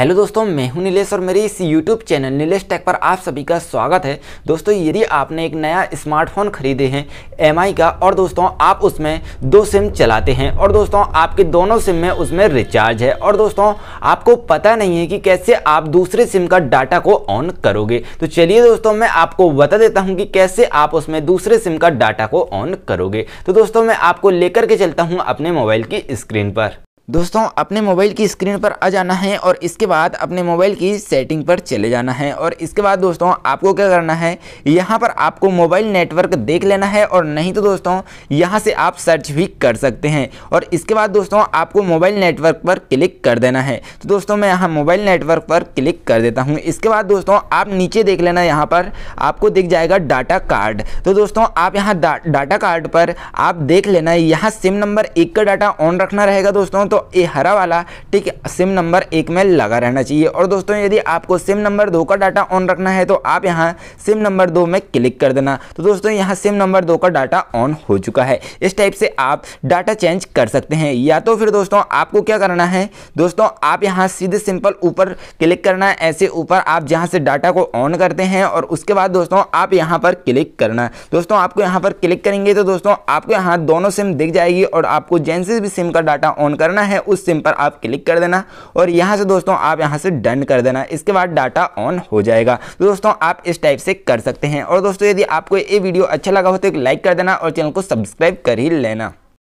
hello दोस्तों मैं हूं नीलेश और मेरे इस यूट्यूब चैनल नीलेश टेक पर आप सभी का स्वागत है दोस्तों यदि आपने एक नया स्मार्टफोन खरीदे हैं एम का और दोस्तों आप उसमें दो सिम चलाते हैं और दोस्तों आपके दोनों सिम में उसमें रिचार्ज है और दोस्तों आपको पता नहीं है कि कैसे आप दूसरे सिम का डाटा को ऑन करोगे तो चलिए दोस्तों मैं आपको बता देता हूँ कि कैसे आप उसमें दूसरे सिम का डाटा को ऑन करोगे तो दोस्तों मैं आपको लेकर के चलता हूँ अपने मोबाइल की स्क्रीन पर दोस्तों अपने मोबाइल की स्क्रीन पर आ जाना है और इसके बाद अपने मोबाइल की सेटिंग पर चले जाना है और इसके बाद दोस्तों आपको क्या करना है यहाँ पर आपको मोबाइल नेटवर्क देख लेना है और नहीं तो दोस्तों यहाँ से आप सर्च भी कर सकते हैं और इसके बाद दोस्तों आपको मोबाइल नेटवर्क पर क्लिक कर देना है तो दोस्तों मैं यहाँ मोबाइल नेटवर्क पर क्लिक कर देता हूँ इसके बाद दोस्तों आप नीचे देख लेना यहाँ पर आपको दिख जाएगा डाटा कार्ड तो दोस्तों आप यहाँ डाटा कार्ड पर आप देख लेना यहाँ सिम नंबर एक का डाटा ऑन रखना रहेगा दोस्तों तो दोस्तों ये हरा वाला ठीक सिम नंबर एक में लगा रहना चाहिए और दोस्तों यदि आपको सिम नंबर दो का डाटा ऑन रखना है तो आप यहाँ सिम नंबर दो में क्लिक कर देना तो दोस्तों यहाँ सिम नंबर दो का डाटा ऑन हो चुका है इस टाइप से आप डाटा चेंज कर सकते हैं या तो फिर दोस्तों आपको क्या करना है दोस्तों आप यहाँ सीधे सिंपल ऊपर क्लिक करना है ऐसे ऊपर आप जहाँ से डाटा को ऑन करते हैं और उसके बाद दोस्तों आप यहाँ पर क्लिक करना दोस्तों आपको यहाँ पर क्लिक करेंगे तो दोस्तों आपको यहाँ दोनों सिम दिख जाएगी और आपको जेंसिस भी सिम का डाटा ऑन करना करना है उस सिम पर आप क्लिक कर देना और यहाँ से दोस्तों आप यहाँ से डन कर देना इसके बाद डाटा ऑन हो जाएगा तो दोस्तों आप इस टाइप से कर सकते हैं और दोस्तों यदि आपको ये वीडियो अच्छा लगा हो तो एक लाइक कर देना और चैनल को सब्सक्राइब कर ही लेना